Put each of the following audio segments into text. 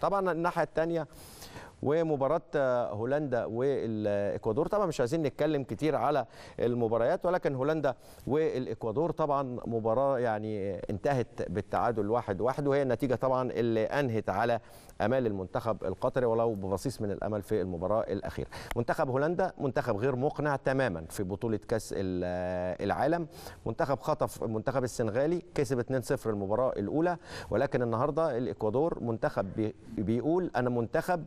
طبعا الناحيه الثانيه ومباراه هولندا والاكوادور طبعا مش عايزين نتكلم كتير على المباريات ولكن هولندا والاكوادور طبعا مباراه يعني انتهت بالتعادل واحد واحد وهي النتيجه طبعا اللي انهت على امال المنتخب القطري ولو ببصيص من الامل في المباراه الاخيره منتخب هولندا منتخب غير مقنع تماما في بطوله كاس العالم منتخب خطف المنتخب السنغالي كسب 2-0 المباراه الاولى ولكن النهارده الاكوادور منتخب بيقول انا منتخب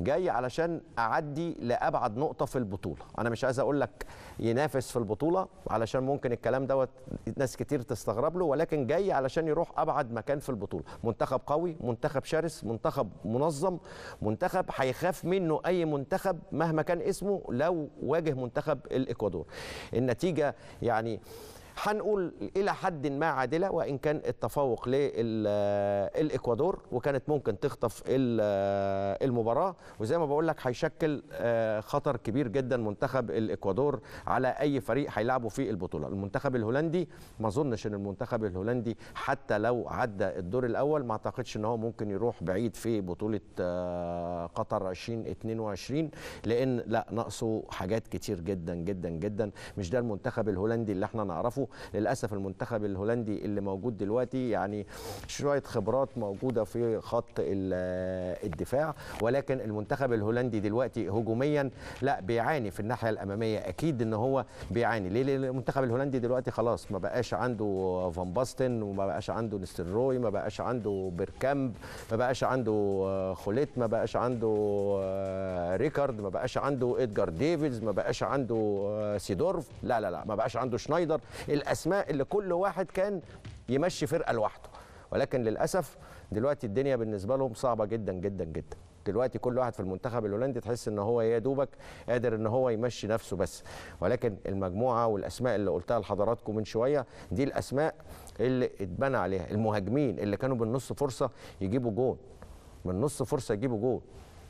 جاي علشان اعدي لابعد نقطه في البطوله انا مش عايز اقول لك ينافس في البطوله علشان ممكن الكلام دوت ناس كتير تستغرب له ولكن جاي علشان يروح ابعد مكان في البطوله منتخب قوي منتخب شرس منتخب منظم منتخب هيخاف منه اي منتخب مهما كان اسمه لو واجه منتخب الاكوادور النتيجه يعني هنقول الى حد ما عادله وان كان التفوق للاكوادور آه، وكانت ممكن تخطف آه، المباراه وزي ما بقول لك هيشكل آه، خطر كبير جدا منتخب الاكوادور على اي فريق هيلعبه في البطوله المنتخب الهولندي ما اظنش ان المنتخب الهولندي حتى لو عدى الدور الاول ما اعتقدش ان هو ممكن يروح بعيد في بطوله قطر 2022 لان لا ناقصه حاجات كتير جدا جدا جدا مش ده المنتخب الهولندي اللي احنا نعرفه للاسف المنتخب الهولندي اللي موجود دلوقتي يعني شويه خبرات موجوده في خط الدفاع ولكن المنتخب الهولندي دلوقتي هجوميا لا بيعاني في الناحيه الاماميه اكيد ان هو بيعاني ليه المنتخب الهولندي دلوقتي خلاص ما بقاش عنده فان باستن وما بقاش عنده نستروي ما بقاش عنده بيركامب ما بقاش عنده آه، خوليت ما بقاش عنده آه، ريكارد ما بقاش عنده ادجار ديفيدز ما بقاش عنده آه، سيدورف لا لا لا ما بقاش عنده شنايدر الاسماء اللي كل واحد كان يمشي فرقه لوحده ولكن للاسف دلوقتي الدنيا بالنسبه لهم صعبه جدا جدا جدا دلوقتي كل واحد في المنتخب الهولندي تحس ان هو يا دوبك قادر ان هو يمشي نفسه بس ولكن المجموعه والاسماء اللي قلتها لحضراتكم من شويه دي الاسماء اللي اتبنى عليها المهاجمين اللي كانوا بالنص فرصه يجيبوا جون من نص فرصه يجيبوا جون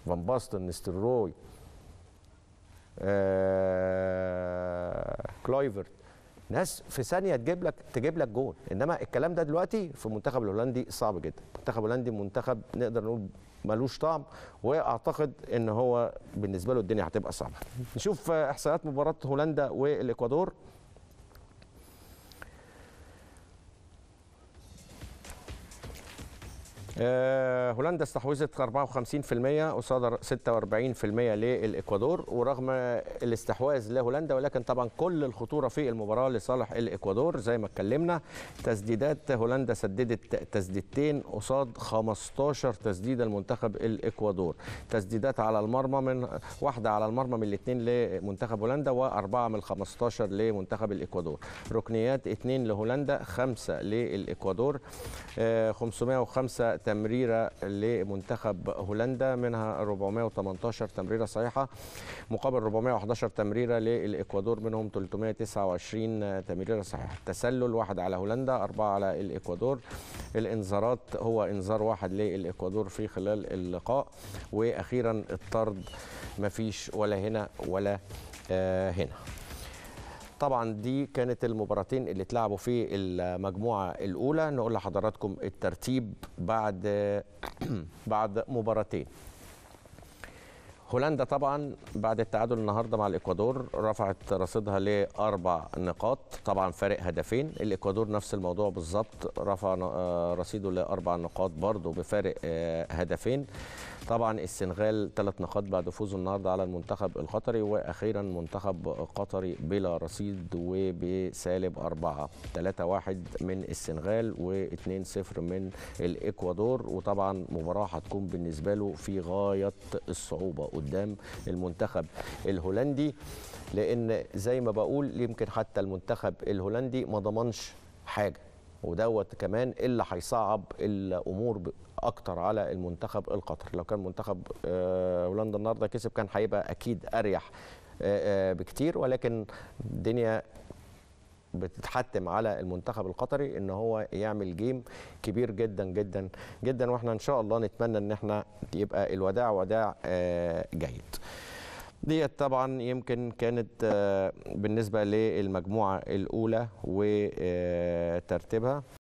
فان باستن نستروي آه... كلايفرت ناس في ثانيه تجيب لك تجيب لك جول انما الكلام ده دلوقتي في المنتخب الهولندي صعب جدا المنتخب الهولندي منتخب نقدر نقول ملوش طعم واعتقد ان هو بالنسبه له الدنيا هتبقى صعبه نشوف احصائيات مباراه هولندا والاكوادور آه، هولندا استحوذت 54% قصاد 46% للاكوادور ورغم الاستحواذ لهولندا ولكن طبعا كل الخطوره في المباراه لصالح الاكوادور زي ما اتكلمنا تسديدات هولندا سددت تسديدتين قصاد 15 تسديده لمنتخب الاكوادور تسديدات على المرمى من واحده على المرمى من الاثنين لمنتخب هولندا واربعه من 15 لمنتخب الاكوادور ركنيات اثنين لهولندا خمسه للاكوادور 505 آه، تمريره لمنتخب هولندا منها 418 تمريره صحيحه مقابل 411 تمريره للاكوادور منهم 329 تمريره صحيحه التسلل واحد على هولندا اربعه على الاكوادور الانذارات هو انذار واحد للاكوادور في خلال اللقاء واخيرا الطرد مفيش ولا هنا ولا آه، هنا طبعا دي كانت المباراتين اللي اتلعبوا في المجموعه الاولى نقول لحضراتكم الترتيب بعد بعد مباراتين هولندا طبعا بعد التعادل النهارده مع الاكوادور رفعت رصيدها لاربع نقاط طبعا فارق هدفين الاكوادور نفس الموضوع بالظبط رفع آه، رصيده لاربع نقاط برضه بفارق آه، هدفين طبعا السنغال ثلاث نقاط بعد فوزه النهارده على المنتخب القطري واخيرا منتخب قطري بلا رصيد وبسالب أربعة 3 1 من السنغال و2 0 من الاكوادور وطبعا مباراه هتكون بالنسبه له في غايه الصعوبه قدام المنتخب الهولندي لان زي ما بقول يمكن حتى المنتخب الهولندي ما ضمنش حاجه ودوت كمان اللي هيصعب الامور اكتر على المنتخب القطري لو كان منتخب آه، هولندا النهارده كسب كان هيبقى اكيد اريح آه، آه، بكتير ولكن الدنيا بتتحتم على المنتخب القطري ان هو يعمل جيم كبير جدا جدا جدا واحنا ان شاء الله نتمنى ان احنا يبقى الوداع وداع جيد ديت طبعا يمكن كانت آه، بالنسبه للمجموعه الاولى وترتيبها